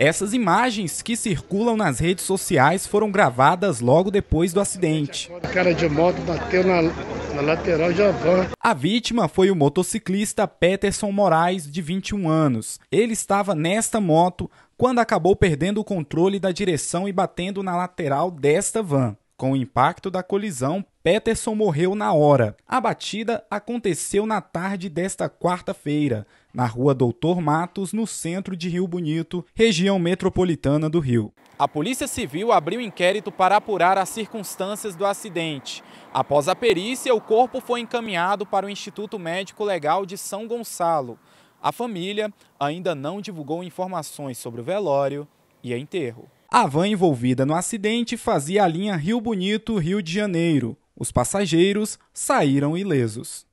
Essas imagens que circulam nas redes sociais foram gravadas logo depois do acidente. O cara de moto bateu na, na lateral de van. A vítima foi o motociclista Peterson Moraes, de 21 anos. Ele estava nesta moto quando acabou perdendo o controle da direção e batendo na lateral desta van. Com o impacto da colisão, Peterson morreu na hora. A batida aconteceu na tarde desta quarta-feira, na rua Doutor Matos, no centro de Rio Bonito, região metropolitana do Rio. A Polícia Civil abriu inquérito para apurar as circunstâncias do acidente. Após a perícia, o corpo foi encaminhado para o Instituto Médico Legal de São Gonçalo. A família ainda não divulgou informações sobre o velório e enterro. A van envolvida no acidente fazia a linha Rio Bonito-Rio de Janeiro. Os passageiros saíram ilesos.